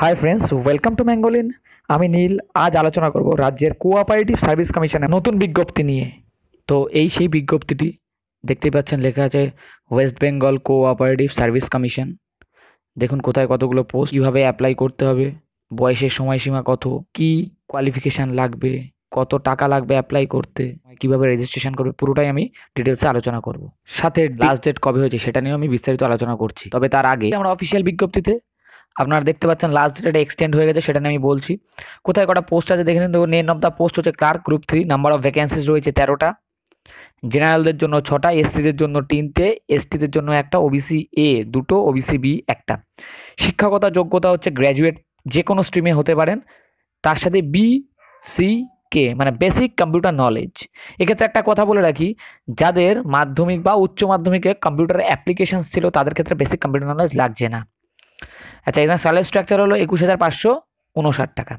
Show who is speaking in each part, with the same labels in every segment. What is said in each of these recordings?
Speaker 1: high friends welcome to ম্যাঙ্গোলিন আমি নীল আজ আলোচনা করব রাজ্যের কোঅপারেটিভ সার্ভিস কমিশনের নতুন বিজ্ঞপ্তি নিয়ে তো এই সেই বিজ্ঞপ্তিটি দেখতে পাচ্ছেন লেখা আছে West Bengal cooperative service commission দেখুন কোথায় কতগুলো পোস্ট কীভাবে অ্যাপ্লাই করতে হবে বয়সের সময়সীমা কত কি কোয়ালিফিকেশান লাগবে কত টাকা লাগবে অ্যাপ্লাই করতে কিভাবে রেজিস্ট্রেশন করবে পুরোটাই আমি ডিটেলসে আলোচনা করব সাথে লাস্ট ডেট কবে হয়েছে সেটা নিয়েও আমি বিস্তারিত আলোচনা করছি তবে তার আগে আমরা অফিসিয়াল বিজ্ঞপ্তিতে আপনারা দেখতে পাচ্ছেন লাস্ট ডেটটা এক্সটেন্ড হয়ে গেছে সেটা নিয়ে আমি বলছি কোথায় কটা পোস্ট আছে দেখে নিন দেখুন নেন অফ দ্য পোস্ট হচ্ছে clerk group three number of vacancies রয়েছে তেরোটা জেনারেলদের জন্য ছটা এসসিদের জন্য তিনটে এসটিদের জন্য একটা ওবিসি এ দুটো ওবিসি বি একটা শিক্ষাগতা যোগ্যতা হচ্ছে গ্র্যাজুয়েট যে কোনো স্ট্রিমে হতে পারেন তার সাথে বি সি কে মানে বেসিক কম্পিউটার নলেজ এক্ষেত্রে একটা কথা বলে রাখি যাদের মাধ্যমিক বা উচ্চ মাধ্যমিকে কম্পিউটার অ্যাপ্লিকেশানস ছিল তাদের ক্ষেত্রে বেসিক কম্পিউটার নলেজ লাগছে না আচ্ছা এখানে স্যালারি স্ট্রাকচার হলো একুশ হাজার পাঁচশো উনষাট টাকা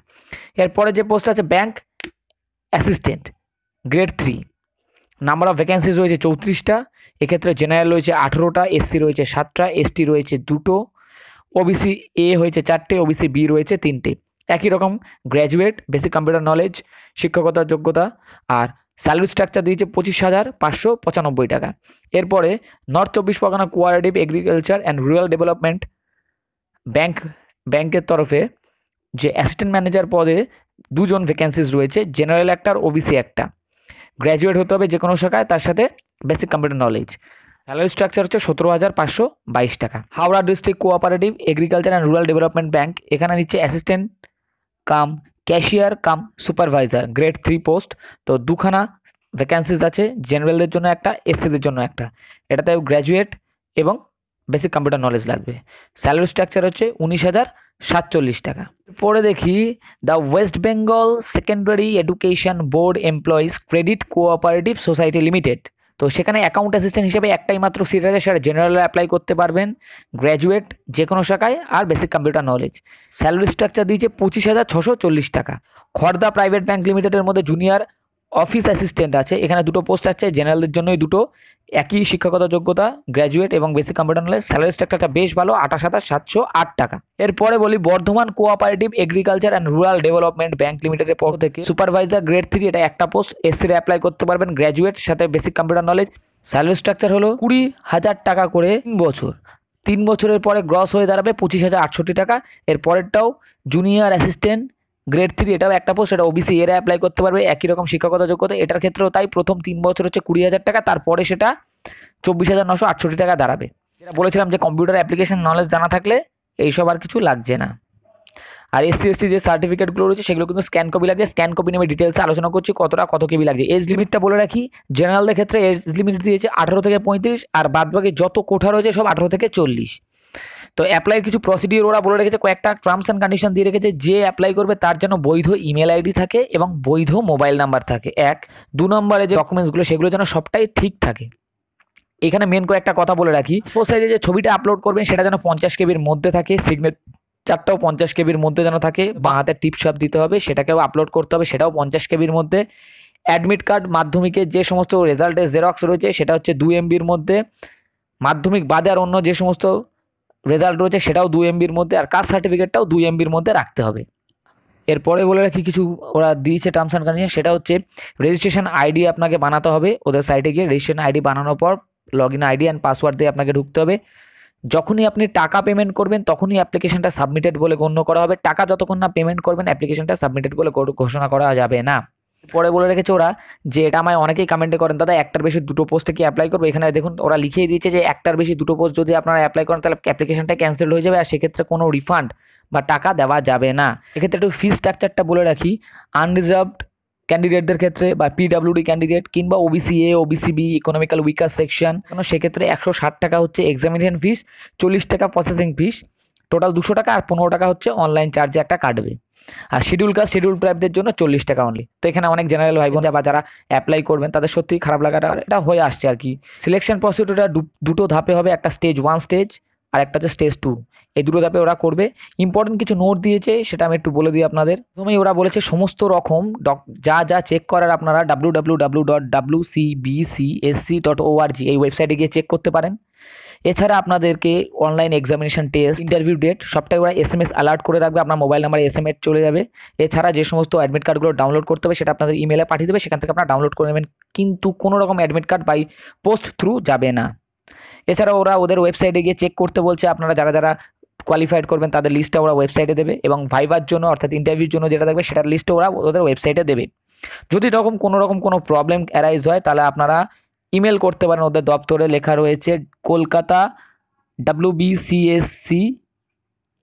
Speaker 1: এরপরে যে পোস্ট আছে bank assistant grade three number of vacancies রয়েছে চৌত্রিশটা এক্ষেত্রে জেনারেল রয়েছে আঠেরোটা এসসি রয়েছে সাতটা এসটি রয়েছে দুটো ওবিসি এ হয়েছে চারটে ওবিসি বি রয়েছে তিনটে একই রকম গ্র্যাজুয়েট বেসিক কম্পিউটার নলেজ শিক্ষকতার যোগ্যতা আর স্যালারি স্ট্রাকচার দিয়েছে পঁচিশ হাজার পাঁচশো পঁচানব্বই টাকা এরপরে নর্থ চব্বিশ Parganas cooperative agriculture and rural development bank ব্যাংকের তরফে যে অ্যাসিস্ট্যান্ট ম্যানেজার পদে দুজন ভ্যাকেন্সিস রয়েছে জেনারেল একটা আর ওবিসি একটা গ্র্যাজুয়েট হতে হবে যে কোনো শাখায় তার সাথে basic computer knowledge salary structure হচ্ছে সতেরো হাজার পাঁচশো বাইশ টাকা Howrah district cooperative agriculture and rural development bank এখানে নিচ্ছে assistant cum cashier cum supervisor grade three post তো দুখানা ভ্যাকেন্সিস আছে জেনারেলদের জন্য একটা এসসিদের জন্য একটা এটাতে গ্র্যাজুয়েট এবং বেসিক কম্পিউটার নলেজ লাগবে স্যালারি স্ট্রাকচার হচ্ছে উনিশ হাজার সাতচল্লিশ টাকা পরে দেখি the West Bengal secondary education board employees credit cooperative society limited তো সেখানে অ্যাকাউন্ট অ্যাসিস্ট্যান্ট হিসেবে একটাই মাত্র সিট আছে সেটা জেনারেলে অ্যাপ্লাই করতে পারবেন গ্র্যাজুয়েট যে কোনো শাখায় আর basic computer knowledge salary structure দিয়েছে পঁচিশ হাজার ছশো চল্লিশ টাকা খর্দা প্রাইভেট ব্যাঙ্ক লিমিটেডের মধ্যে জুনিয়র অফিস অ্যাসিস্ট্যান্ট আছে এখানে দুটো পোস্ট আছে জেনারেলের জন্যই দুটো একই শিক্ষাগত যোগ্যতা গ্র্যাজুয়েট এবং বেসিক কম্পিউটার নলেজ স্যালারি স্ট্রাকচারটা বেশ ভালো আঠাশ হাজার সাতশো আট টাকা এরপরে বলি Bardhaman cooperative agriculture and rural development bank লিমিটেডের পক্ষ থেকে সুপারভাইজার গ্রেড থ্রি এটা একটা পোস্ট এসসির অ্যাপ্লাই করতে পারবেন গ্র্যাজুয়েট সাথে basic computer knowledge salary structure হলো কুড়ি হাজার টাকা করে বছর তিন বছরের পরে গ্রস হয়ে দাঁড়াবে পঁচিশ হাজার আটষট্টি টাকা এর পরেরটাও জুনিয়র অ্যাসিস্ট্যান্ট গ্রেড থ্রি এটাও একটা পোস্ট সেটা ওবিসি এরা অ্যাপ্লাই করতে পারবে একই রকম শিক্ষাগত যোগ্যতা এটার ক্ষেত্রেও তাই প্রথম তিন বছর হচ্ছে কুড়ি হাজার টাকা তারপরে সেটা চব্বিশ হাজার নশো আটষট্টি টাকা দাঁড়াবে এটা বলেছিলাম যে কম্পিউটার অ্যাপ্লিকেশন নলেজ জানা থাকলে এইসব আর কিছু লাগছে না আর এসসি এসটি যে সার্টিফিকেটগুলো রয়েছে সেগুলো কিন্তু স্ক্যান কপি লাগে স্ক্যান কপি নিয়ে ডিটেলসে আলোচনা করছি কতটা কত কেবি লাগছে এজ লিমিটটা বলে রাখি জেনারেলদের ক্ষেত্রে এজ লিমিট দিয়েছে আঠারো থেকে পঁয়ত্রিশ আর বাদবাকি যত কোঠা রয়েছে সব আঠারো থেকে চল্লিশ তো অ্যাপ্লাইয়ের কিছু প্রসিডিওর ওরা বলে রেখেছে কয়েকটা টার্মস অ্যান্ড কন্ডিশন দিয়ে রেখেছে যে অ্যাপ্লাই করবে তার জন্য বৈধ ইমেল আইডি থাকে এবং বৈধ মোবাইল নাম্বার থাকে এক দু নম্বরে যে ডকুমেন্টসগুলো সেগুলো যেন সবটাই ঠিক থাকে এখানে মেন কয়েকটা কথা বলে রাখি স্পোর্টস সাইজে যে ছবিটা আপলোড করবেন সেটা যেন পঞ্চাশ কেবির মধ্যে থাকে সিগনেচারটাও পঞ্চাশ কেবির মধ্যে যেন থাকে বা হাতে টিপসপ দিতে হবে সেটাকেও আপলোড করতে হবে সেটাও পঞ্চাশ কেবির মধ্যে অ্যাডমিট কার্ড মাধ্যমিকের যে সমস্ত রেজাল্টের জেরক্স রয়েছে সেটা হচ্ছে দু এমবির মধ্যে মাধ্যমিক বাদে আর অন্য যে সমস্ত রেজাল্ট রয়েছে সেটাও দু এমবির মধ্যে আর কাস্ট সার্টিফিকেটটাও দুই এমবির মধ্যে রাখতে হবে এরপরে বলে রাখি কিছু ওরা দিয়েছে টার্মস অ্যান্ড কন্ডিশন সেটা হচ্ছে রেজিস্ট্রেশন আইডি আপনাকে বানাতে হবে ওদের সাইটে গিয়ে রেজিস্ট্রেশন আইডি বানানোর পর log in ID and password দিয়ে আপনাকে ঢুকতে হবে যখনই আপনি টাকা পেমেন্ট করবেন তখনই অ্যাপ্লিকেশনটা সাবমিটেড বলে গণ্য করা হবে টাকা যতক্ষণ না পেমেন্ট করবেন অ্যাপ্লিকেশনটা সাবমিটেড বলে ঘোষণা করা যাবে না পরে বলে রেখেছে ওরা যে এটা আমায় অনেকেই কমেন্টে করেন দাদা একটার বেশি দুটো পোস্টে কি অ্যাপ্লাই করবো এখানে দেখুন ওরা লিখিয়ে দিয়েছে যে একটার বেশি দুটো পোস্ট যদি আপনারা অ্যাপ্লাই করেন তাহলে অ্যাপ্লিকেশনটা ক্যান্সেল হয়ে যাবে আর সেক্ষেত্রে কোনো রিফান্ড বা টাকা দেওয়া যাবে না এক্ষেত্রে একটু ফি স্ট্রাকচারটা বলে রাখি আনরিজার্ভড ক্যান্ডিডেটদের ক্ষেত্রে বা পিডাব্লিউডি ক্যান্ডিডেট কিংবা OBC A OBC B economical weaker section কেন সেক্ষেত্রে একশো ষাট টাকা হচ্ছে এক্সামিনেশন ফিস চল্লিশ টাকা প্রসেসিং ফিস টোটাল দুশো টাকা আর পনেরো টাকা হচ্ছে অনলাইন চার্জে একটা কাটবে আর শিডিউল কাস্ট শিডিউল ট্রাইবদের জন্য চল্লিশ টাকা অনলি তো এখানে অনেক জেনারেল ভাই বোন বা যারা অ্যাপ্লাই করবেন তাদের সত্যিই খারাপ লাগাটা এটা হয়ে আসছে আর কি সিলেকশন প্রসিডিউরটা দুটো ধাপে হবে একটা স্টেজ ওয়ান স্টেজ আর একটা হচ্ছে স্টেজ টু এই দুটো ধাপে ওরা করবে ইম্পর্টেন্ট কিছু নোট দিয়েছে সেটা আমি একটু বলে দিই আপনাদের প্রথমেই ওরা বলেছে সমস্ত রকম যা যা চেক করার আপনারা W W W dot W C B C S C dot ORG এই ওয়েবসাইটে গিয়ে চেক করতে পারেন এছাড়া আপনাদেরকে online examination test interview date সবটাই ওরা এস এম এস অ্যালার্ট করে রাখবে আপনার mobile number S M S চলে যাবে এছাড়া যে সমস্ত অ্যাডমিট কার্ডগুলো ডাউনলোড করতে হবে সেটা আপনাদের ইমেলে পাঠিয়ে দেবে সেখান থেকে আপনারা ডাউনলোড করে নেবেন কিন্তু কোনো রকম admit card by post through যাবে না এছাড়া ওরা ওদের ওয়েবসাইটে গিয়ে চেক করতে বলছে আপনারা যারা যারা কোয়ালিফাইড করবেন তাদের লিস্টটা ওরা ওয়েবসাইটে দেবে এবং ভাইবার জন্য অর্থাৎ ইন্টারভিউর জন্য যেটা থাকবে সেটার লিস্টটা ওরা ওদের ওয়েবসাইটে দেবে যদি এরকম কোনো রকম কোনো প্রবলেম অ্যারাইজ হয় তাহলে আপনারা ইমেল করতে পারেন ওদের দপ্তরে লেখা রয়েছে Kolkata W BCSC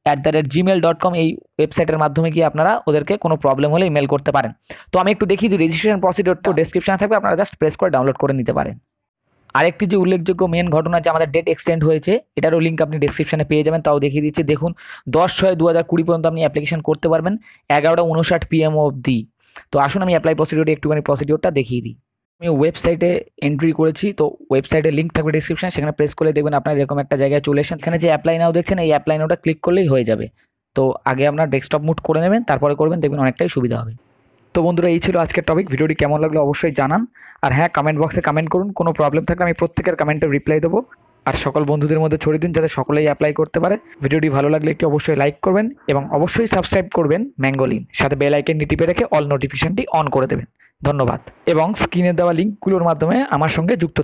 Speaker 1: at the rate gmail dot com এই ওয়েবসাইটের মাধ্যমে কি আপনারা ওদেরকে কোনো প্রবলেম হলে ইমেল করতে পারেন তো আমি একটু দেখি যে রেজিস্ট্রেশন তো ডেসক্রিপশানে থাকবে আপনারা জাস্ট প্রেস করে ডাউনলোড করে নিতে পারেন আরেকটি যে উল্লেখযোগ্য মেন ঘটনা যে আমাদের ডেট এক্সটেন্ড হয়েছে এটারও লিঙ্ক আপনি ডিসক্রিপশানে পেয়ে যাবেন তাও দেখিয়ে দিচ্ছি দেখুন দশ ছয় দু হাজার কুড়ি পর্যন্ত আপনি অ্যাপ্লিকেশন করতে পারবেন এগারোটা উনষাট পিএম অবধি তো আসুন আমি অ্যাপ্লাই প্রসিডিওর একটুখানি প্রসিডিওরটা দেখিয়ে দিই আমি ওয়েবসাইটে এন্ট্রি করেছি তো ওয়েবসাইটে লিঙ্ক থাকবে ডিসক্রিপশানে সেখানে প্রেস করলে দেখবেন আপনার এরকম একটা জায়গায় চলে এসেছেন এখানে যে অ্যাপ্লাই নাও দেখছেন এই অ্যাপ্লাই নাওটা ক্লিক করলেই হয়ে যাবে তো আগে আপনার ডেস্কটপ মুট করে নেবেন তারপরে করবেন দেখবেন অনেকটাই সুবিধা হবে তো বন্ধুরা এই ছিল আজকের টপিক ভিডিওটি কেমন লাগলো অবশ্যই জানান আর হ্যাঁ কমেন্ট বক্সে কমেন্ট করুন কোনো প্রবলেম থাকলে আমি প্রত্যেকের কমেন্টের রিপ্লাই দেবো আর সকল বন্ধুদের মধ্যে ছড়িয়ে দিন যাতে সকলেই অ্যাপ্লাই করতে পারে ভিডিওটি ভালো লাগলে একটি অবশ্যই লাইক করবেন এবং অবশ্যই সাবস্ক্রাইব করবেন ম্যাঙ্গোলিন সাথে বেল আইকনটি টিপে রেখে অল নোটিফিকেশনটি অন করে দেবেন ধন্যবাদ এবং স্ক্রিনে দেওয়া লিঙ্কগুলোর মাধ্যমে আমার সঙ্গে যুক্ত